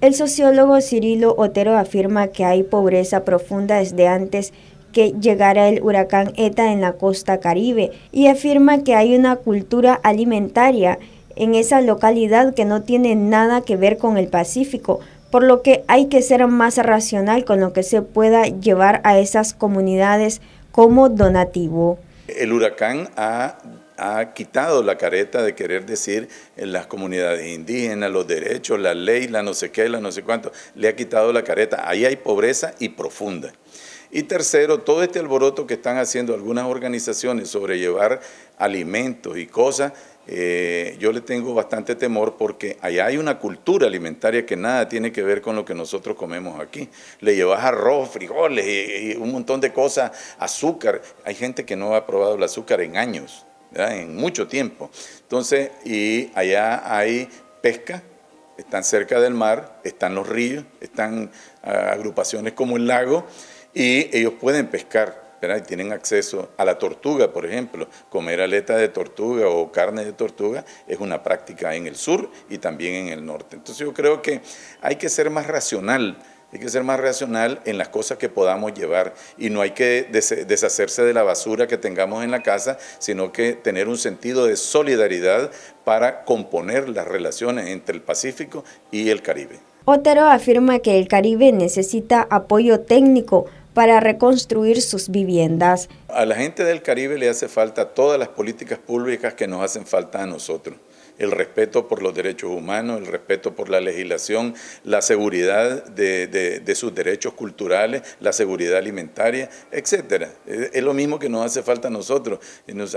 El sociólogo Cirilo Otero afirma que hay pobreza profunda desde antes que llegara el huracán ETA en la costa caribe y afirma que hay una cultura alimentaria en esa localidad que no tiene nada que ver con el Pacífico, por lo que hay que ser más racional con lo que se pueda llevar a esas comunidades como donativo. El huracán ha ha quitado la careta de querer decir en eh, las comunidades indígenas, los derechos, la ley, la no sé qué, la no sé cuánto, le ha quitado la careta. Ahí hay pobreza y profunda. Y tercero, todo este alboroto que están haciendo algunas organizaciones sobre llevar alimentos y cosas, eh, yo le tengo bastante temor porque allá hay una cultura alimentaria que nada tiene que ver con lo que nosotros comemos aquí. Le llevas arroz, frijoles y un montón de cosas, azúcar. Hay gente que no ha probado el azúcar en años en mucho tiempo. Entonces, y allá hay pesca, están cerca del mar, están los ríos, están ah, agrupaciones como el lago, y ellos pueden pescar. tienen acceso a la tortuga, por ejemplo. Comer aleta de tortuga o carne de tortuga es una práctica en el sur y también en el norte. Entonces yo creo que hay que ser más racional hay que ser más racional en las cosas que podamos llevar y no hay que deshacerse de la basura que tengamos en la casa, sino que tener un sentido de solidaridad para componer las relaciones entre el Pacífico y el Caribe. Otero afirma que el Caribe necesita apoyo técnico para reconstruir sus viviendas. A la gente del Caribe le hace falta todas las políticas públicas que nos hacen falta a nosotros el respeto por los derechos humanos, el respeto por la legislación, la seguridad de, sus derechos culturales, la seguridad alimentaria, etcétera. Es, lo mismo que nos hace falta a nosotros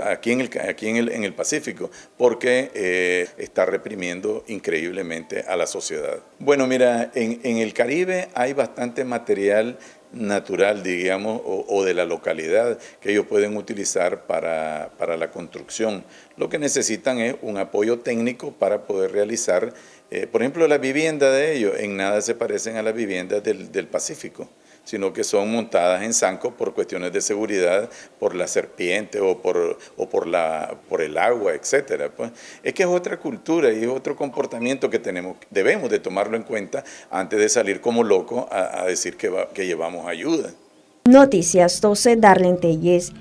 aquí en el, aquí en el, Pacífico, porque eh, está reprimiendo increíblemente a la sociedad. Bueno, mira, en, en el Caribe hay bastante material natural, digamos, o, o, de la localidad que ellos pueden utilizar para, la construcción. Lo que necesitan es un apoyo técnico para poder realizar, eh, por ejemplo, la vivienda de ellos. En nada se parecen a las viviendas del, del Pacífico sino que son montadas en zancos por cuestiones de seguridad, por la serpiente o por, o por, la, por el agua, etc. Pues es que es otra cultura y es otro comportamiento que tenemos, debemos de tomarlo en cuenta antes de salir como locos a, decir que, que llevamos ayuda. Noticias 12, Darlene Telles.